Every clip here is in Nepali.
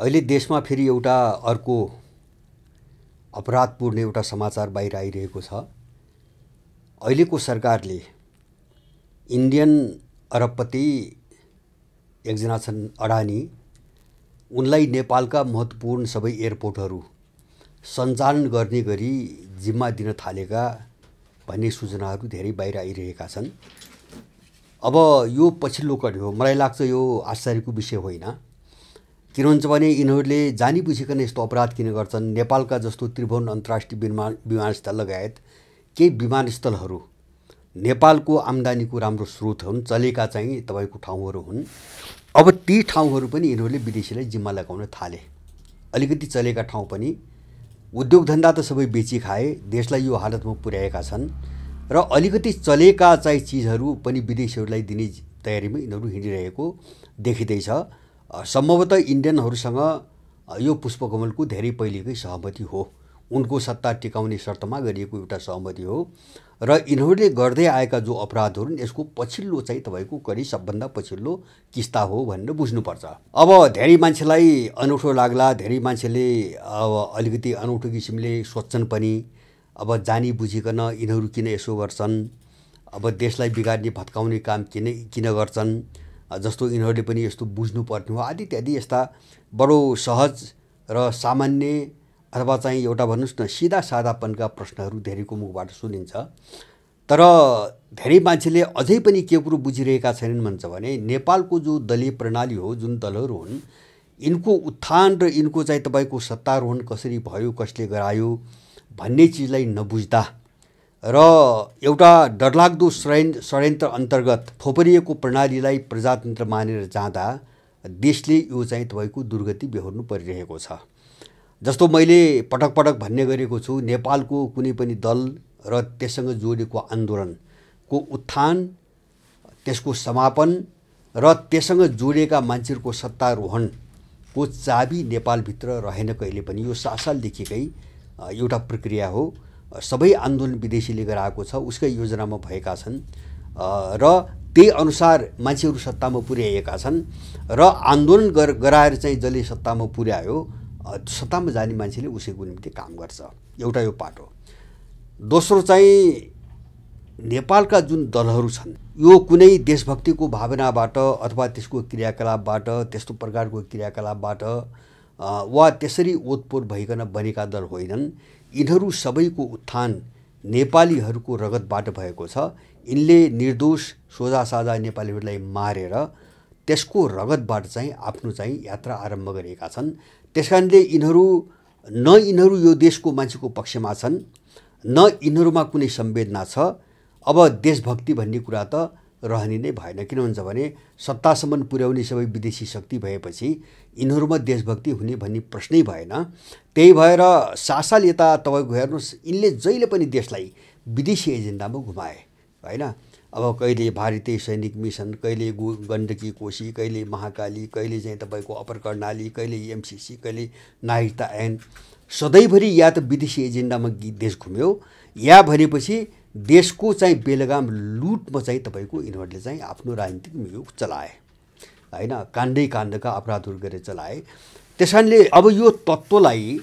अहिले देशमा फेरि एउटा अर्को अपराधपूर्ण एउटा समाचार बाहिर आइरहेको छ अहिलेको सरकारले इन्डियन अरबपति एकजना छन् अडानी उनलाई नेपालका महत्त्वपूर्ण सबै एयरपोर्टहरू सञ्चालन गर्ने गरी जिम्मा दिन थालेका भन्ने सूचनाहरू धेरै बाहिर आइरहेका छन् अब यो पछिल्लो कडी हो मलाई लाग्छ यो आश्चर्यको विषय होइन किनभन्छ भने यिनीहरूले जानी बुझिकन यस्तो अपराध किन गर्छन् नेपालका जस्तो त्रिभुवन अन्तर्राष्ट्रिय विमान विमानस्थल लगायत केही विमानस्थलहरू नेपालको आम्दानीको राम्रो स्रोत हुन् चलेका चाहिँ तपाईँको ठाउँहरू हुन् अब ती ठाउँहरू पनि यिनीहरूले विदेशीलाई जिम्मा लगाउन थाले अलिकति चलेका ठाउँ पनि उद्योग धन्दा त सबै बेची खाए देशलाई यो हालतमा पुर्याएका छन् र अलिकति चलेका चाहिँ चिजहरू पनि विदेशीहरूलाई दिने तयारीमा यिनीहरू हिँडिरहेको देखिँदैछ सम्भवतः इन्डियनहरूसँग यो पुष्पकमलको धेरै पहिलेकै सहमति हो उनको सत्ता टिकाउने शर्तमा गरिएको एउटा सहमति हो र यिनीहरूले गर्दै आएका जो अपराधहरू यसको पछिल्लो चाहिँ तपाईँको करिब सबभन्दा पछिल्लो किस्ता हो भनेर बुझ्नुपर्छ अब धेरै मान्छेलाई अनौठो लाग्ला धेरै मान्छेले अब अलिकति अनौठो किसिमले सोध्छन् पनि अब जानी बुझिकन यिनीहरू किन यसो गर्छन् अब देशलाई बिगार्ने भत्काउने काम किन किन गर्छन् जस्तो यिनीहरूले पनि यस्तो बुझ्नुपर्ने हो आदि इत्यादि यस्ता बडो सहज र सामान्य अथवा चाहिँ एउटा भन्नुहोस् न सिधा सादापनका प्रश्नहरू धेरैको मुखबाट सुनिन्छ तर धेरै मान्छेले अझै पनि के कुरो बुझिरहेका छैनन् भन्छ भने नेपालको जो दलीय प्रणाली हो जुन दलहरू हुन् यिनको उत्थान र यिनको चाहिँ तपाईँको सत्तारोहण कसरी भयो कसले गरायो भन्ने चिजलाई नबुझ्दा र एउटा डरलाग्दो षड्यन् षड्यन्त्र अन्तर्गत थोपरिएको प्रणालीलाई प्रजातन्त्र मानेर जाँदा देशले यो चाहिँ तपाईँको दुर्गति बेहोर्नु परिरहेको छ जस्तो मैले पटक पटक भन्ने गरेको छु नेपालको कुनै पनि दल र त्यससँग जोडिएको आन्दोलनको उत्थान त्यसको समापन र त्यससँग जोडिएका मान्छेहरूको सत्तारोहणको चाबी नेपालभित्र रहेन कहिले पनि यो सासालदेखिकै एउटा प्रक्रिया हो सबै आन्दोलन विदेशीले गराएको छ उसकै योजनामा भएका छन् र त्यही अनुसार मान्छेहरू सत्तामा पुर्याइएका छन् र आन्दोलन गर गराएर चाहिँ जसले सत्तामा पुर्यायो सत्तामा जाने मान्छेले उसैको निम्ति काम गर्छ एउटा यो पाटो दोस्रो चाहिँ नेपालका जुन दलहरू छन् यो कुनै देशभक्तिको भावनाबाट अथवा त्यसको क्रियाकलापबाट त्यस्तो प्रकारको क्रियाकलापबाट वा त्यसरी ओतपोत भइकन बनेका दल होइनन् यिनीहरू सबैको उत्थान नेपालीहरूको रगतबाट भएको छ यिनले निर्दोष सोझा साझा नेपालीहरूलाई मारेर त्यसको रगतबाट चाहिँ आफ्नो चाहिँ यात्रा आरम्भ गरेका छन् त्यस कारणले यिनीहरू न यिनीहरू यो देशको मान्छेको पक्षमा छन् न यिनीहरूमा कुनै संवेदना छ अब देशभक्ति भन्ने कुरा त रहने नै भएन किन हुन्छ भने सत्तासम्म पुर्याउने सबै विदेशी शक्ति भएपछि यिनीहरूमा देशभक्ति हुने भन्ने प्रश्नै भएन त्यही भएर सासाल यता तपाईँको हेर्नुहोस् यिनले जहिले पनि देशलाई विदेशी एजेन्डामा घुमाए होइन अब कहिले भारतीय सैनिक मिसन कहिले गु गण्डकी कोशी कहिले महाकाली कहिले चाहिँ तपाईँको अपर कर्णाली कहिले एमसिसी कहिले नागरिकता ऐन सधैँभरि या त विदेशी एजेन्डामा देश घुम्यो या भनेपछि देशको चाहिँ बेलगाम लुटमा चाहिँ तपाईँको यिनीहरूले चाहिँ आफ्नो राजनीतिक नियोग चलाए होइन काण्डै काण्डका अपराधहरू गरेर चलाए त्यस कारणले अब यो तत्त्वलाई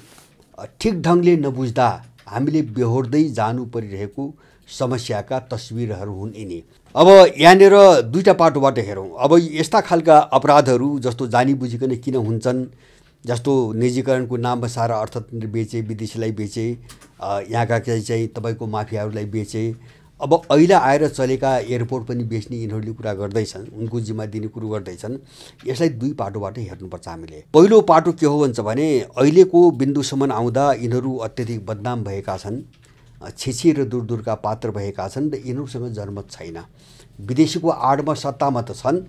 ठिक ढङ्गले नबुझ्दा हामीले बेहोर्दै जानु परिरहेको समस्याका तस्विरहरू हुन् यिनी अब यहाँनिर दुईवटा पाटोबाट हेरौँ अब यस्ता खालका अपराधहरू जस्तो जानी बुझिकन किन हुन्छन् जस्तो निजीकरणको नाममा सारा अर्थतन्त्र बेचे विदेशीलाई बेचे यहाँका चाहिँ तपाईँको माफियाहरूलाई बेचे अब अहिले आएर चलेका एयरपोर्ट पनि बेच्ने यिनीहरूले कुरा गर्दैछन् उनको जिम्मा दिने कुरो गर्दैछन् यसलाई दुई पाटोबाट हेर्नुपर्छ हामीले पहिलो पाटो के हो भन्छ भने अहिलेको बिन्दुसम्म आउँदा यिनीहरू अत्यधिक बदनाम भएका छन् छिछि र दूर दूरका पात्र भएका छन् र यिनीहरूसँग जनमत छैन विदेशीको आडमा सत्तामा त छन्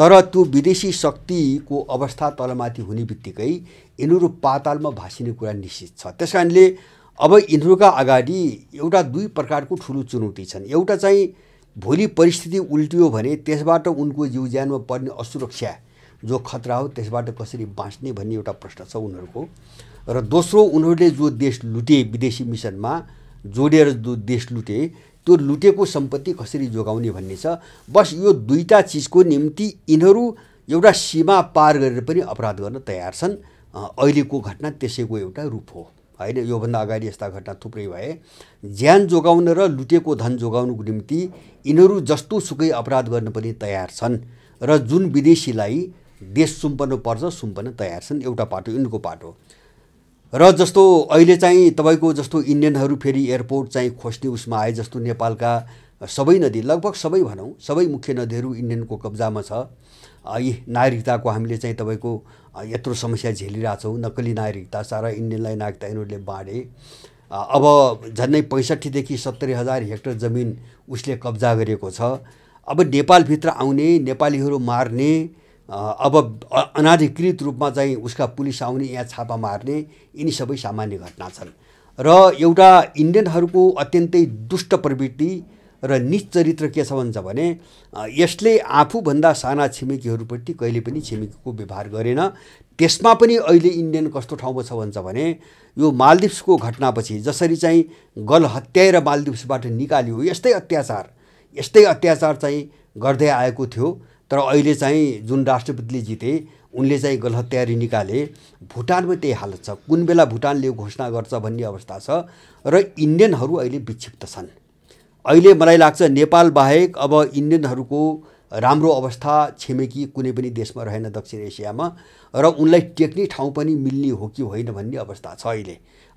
तर त्यो विदेशी शक्तिको अवस्था तलमाथि हुने बित्तिकै यिनीहरू पातालमा भाँसिने कुरा निश्चित छ त्यस कारणले अब यिनीहरूका अगाडि एउटा दुई प्रकारको ठुलो चुनौती छन् एउटा चाहिँ भोलि परिस्थिति उल्टियो भने त्यसबाट उनको जीव ज्यानमा पर्ने असुरक्षा जो खतरा हो त्यसबाट कसरी बाँच्ने भन्ने एउटा प्रश्न छ उनीहरूको र दोस्रो उनीहरूले जो देश लुटे विदेशी मिसनमा जोडेर जो देश लुटे त्यो लुटेको सम्पत्ति कसरी जोगाउने भन्ने छ बस यो दुईवटा चिजको निम्ति यिनीहरू एउटा सीमा पार गरेर पनि अपराध गर्न तयार छन् अहिलेको घटना त्यसैको एउटा रूप हो होइन योभन्दा अगाडि यस्ता घटना थुप्रै भए ज्यान जोगाउन र लुटेको धन जोगाउनुको निम्ति यिनीहरू जस्तो सुकै अपराध गर्न पनि तयार छन् र जुन विदेशीलाई देश सुम्पन पर्छ सुम्पन तयार छन् एउटा पाटो यिनको पाटो र जस्तो अहिले चाहिँ तपाईँको जस्तो इन्डियनहरू फेरि एयरपोर्ट चाहिँ खोज्ने उसमा आए जस्तो नेपालका सबै नदी लगभग सबै भनौँ सबै मुख्य नदीहरू इन्डियनको कब्जामा छ यी नागरिकताको हामीले चाहिँ तपाईँको यत्रो समस्या झेलिरहेछौँ नक्कली नागरिकता सारा इन्डियनलाई नागरिकता यिनीहरूले बाँडे अब झन्नै पैँसठीदेखि सत्तरी हजार हेक्टर जमिन उसले कब्जा गरेको छ अब नेपालभित्र आउने नेपालीहरू मार्ने अब अनाधिकृत रूपमा चाहिँ उसका पुलिस आउने या छापा मार्ने यिनी सबै सामान्य घटना छन् र एउटा इन्डियनहरूको अत्यन्तै दुष्ट प्रवृत्ति र निचरित्र के छ भन्छ भने यसले आफूभन्दा साना छिमेकीहरूप्रति कहिले पनि छिमेकीको व्यवहार गरेन त्यसमा पनि अहिले इन्डियन कस्तो ठाउँमा छ भन्छ भने यो मालदिप्सको घटनापछि जसरी चाहिँ गल हत्याएर मालदिप्सबाट निकालियो यस्तै अत्याचार यस्तै अत्याचार चाहिँ गर्दै आएको थियो तर अहिले चाहिँ जुन राष्ट्रपतिले जिते उनले चाहिँ गलत तयारी निकाले भुटानमा त्यही हालत छ कुन बेला भुटानले घोषणा गर्छ भन्ने अवस्था छ र इन्डियनहरू अहिले विक्षिप्त छन् अहिले मलाई लाग्छ नेपाल बाहेक अब इन्डियनहरूको राम्रो अवस्था छिमेकी कुनै पनि देशमा रहेन दक्षिण एसियामा र उनलाई टेक्ने ठाउँ पनि मिल्ने हो कि होइन भन्ने अवस्था छ अहिले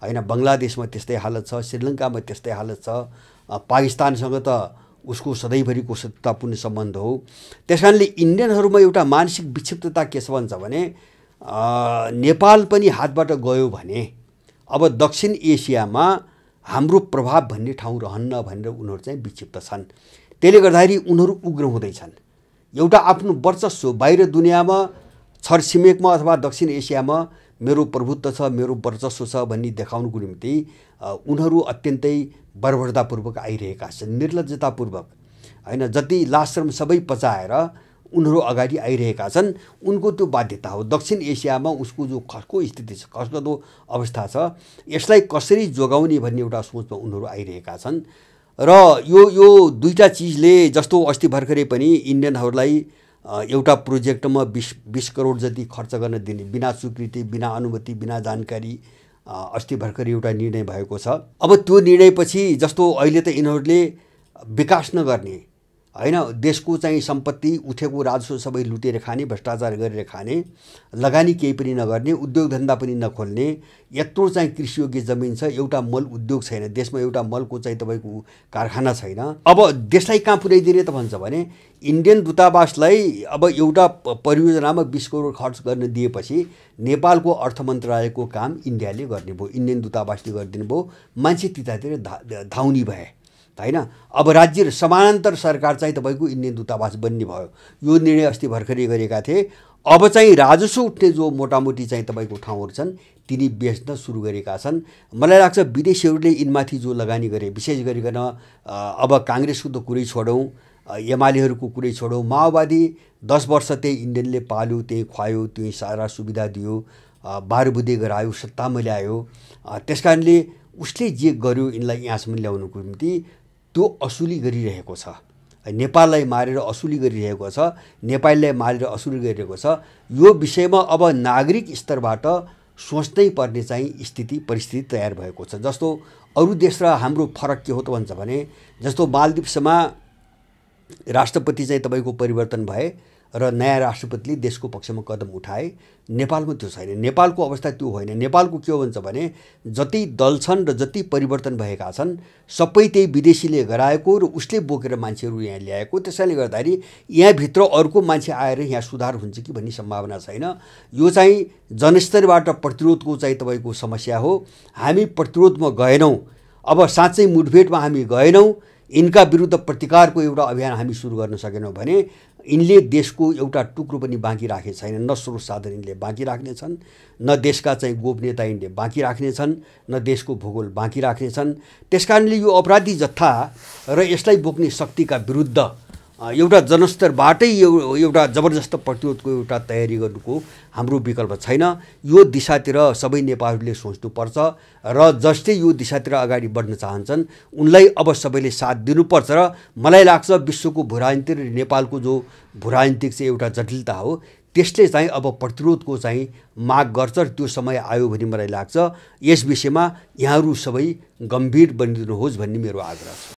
होइन बङ्गलादेशमा त्यस्तै हालत छ श्रीलङ्कामा त्यस्तै हालत छ पाकिस्तानसँग त उसको सधैँभरिको सत्तापूर्ण सम्बन्ध हो त्यस कारणले इन्डियनहरूमा एउटा मानसिक विक्षिप्तता के छ भन्छ भने नेपाल पनि हातबाट गयो भने अब दक्षिण एसियामा हाम्रो प्रभाव भन्ने ठाउँ रहन्न भनेर उनीहरू चाहिँ विक्षिप्त छन् त्यसले गर्दाखेरि उनीहरू उग्र हुँदैछन् एउटा आफ्नो वर्चस्व बाहिर दुनियाँमा छरछिमेकमा अथवा दक्षिण एसियामा मेरो प्रभुत्व छ मेरो वर्चस्व छ भन्ने देखाउनुको निम्ति उनीहरू अत्यन्तै बर्बरतापूर्वक आइरहेका छन् निर्लजतापूर्वक होइन जति लाश्रम सबै पचाएर उनीहरू अगाडि आइरहेका छन् उनको त्यो बाध्यता हो दक्षिण एसियामा उसको जो खस्को स्थिति छ खस्कदो अवस्था छ यसलाई कसरी जोगाउने भन्ने एउटा सोचमा उनीहरू आइरहेका छन् र यो यो दुईवटा चिजले जस्तो अस्ति भर्खरै पनि इन्डियनहरूलाई एउटा प्रोजेक्टमा बिस बिस करोड जति खर्च गर्न दिने बिना स्वीकृति बिना अनुमति बिना जानकारी अस्ति भर्खर एउटा निर्णय भएको छ अब त्यो निर्णयपछि जस्तो अहिले त यिनीहरूले विकास नगर्ने होइन देशको चाहिँ सम्पत्ति उठेको राजस्व सबै लुटेर खाने भ्रष्टाचार गरेर खाने लगानी केही पनि नगर्ने उद्योग धन्दा पनि नखोल्ने यत्रो चाहिँ कृषियोग्य जमिन छ एउटा मल उद्योग छैन देशमा एउटा मलको चाहिँ तपाईँको कारखाना छैन अब देशलाई कहाँ पुर्याइदिने त भन्छ भने इन्डियन दूतावासलाई अब एउटा परियोजनामा बिस करोड खर्च गर्न दिएपछि नेपालको अर्थ मन्त्रालयको काम इन्डियाले गर्ने भयो इन्डियन दूतावासले गरिदिनु भयो मान्छे त्यतातिर धा धाउनी भए होइन अब राज्य र समानान्तर सरकार चाहिँ तपाईँको इन्डियन दूतावास बन्ने भयो यो निर्णय अस्ति भर्खरै गरेका थिए अब चाहिँ राजस्व उठ्ने जो मोटामोटी चाहिँ तपाईँको ठाउँहरू छन् तिनी बेच्न सुरु गरेका छन् मलाई लाग्छ विदेशीहरूले यिनमाथि जो लगानी गरे विशेष गरिकन अब काङ्ग्रेसको त कुरै छोडौँ एमालेहरूको कुरै छोडौँ माओवादी दस वर्ष त्यही इन्डियनले पाल्यो त्यहीँ खुवायो त्यहीँ सारा सुविधा दियो बारबुदे गरायो सत्तामा ल्यायो त्यस कारणले उसले जे गर्यो यिनलाई यहाँसम्म ल्याउनुको निम्ति त्यो असुली गरिरहेको छ नेपाललाई मारेर असुली गरिरहेको छ नेपालीलाई मारेर असुली गरिरहेको छ यो विषयमा अब नागरिक स्तरबाट सोच्नै पर्ने चाहिँ स्थिति परिस्थिति तयार भएको छ जस्तो अरू देश र हाम्रो फरक के हो त भन्छ भने जस्तो मालदिप्समा राष्ट्रपति चाहिँ तपाईँको परिवर्तन भए र नयाँ राष्ट्रपतिले देशको पक्षमा कदम उठाए नेपालमा त्यो छैन नेपालको अवस्था त्यो होइन नेपालको के भन्छ भने जति दल छन् र जति परिवर्तन भएका छन् सबै त्यही विदेशीले गराएको र उसले बोकेर मान्छेहरू यहाँ ल्याएको त्यसैले गर्दाखेरि यहाँभित्र अर्को मान्छे आएर यहाँ सुधार हुन्छ कि भन्ने सम्भावना छैन यो चाहिँ जनस्तरबाट प्रतिरोधको चाहिँ तपाईँको समस्या हो हामी प्रतिरोधमा गएनौँ अब साँच्चै मुठभेटमा हामी गएनौँ यिनका विरुद्ध प्रतिकारको एउटा अभियान हामी सुरु गर्न सकेनौँ भने यिनले देशको एउटा टुक्रो पनि बाँकी राखेको छैन न स्रोत साधन यिनले बाँकी राख्नेछन् न देशका चाहिँ गोपनीयता यिनले बाँकी राख्नेछन् न देशको भूगोल बाँकी राख्नेछन् त्यस कारणले यो अपराधी जत्था र यसलाई बोक्ने शक्तिका विरुद्ध एउटा जनस्तरबाटै एउटा जबरजस्त प्रतिरोधको एउटा तयारी गर्नुको हाम्रो विकल्प छैन यो दिशातिर सबै नेपालीहरूले सोच्नुपर्छ र जसले यो दिशातिर अगाडि बढ्न चाहन्छन् उनलाई अब सबैले साथ दिनुपर्छ र मलाई लाग्छ विश्वको भूराजनीति र नेपालको जो भूराजनीतिक चाहिँ एउटा जटिलता हो त्यसले चाहिँ अब प्रतिरोधको चाहिँ माग गर्छ त्यो समय आयो भने मलाई लाग्छ यस विषयमा यहाँहरू सबै गम्भीर बनिदिनुहोस् भन्ने मेरो आग्रह छ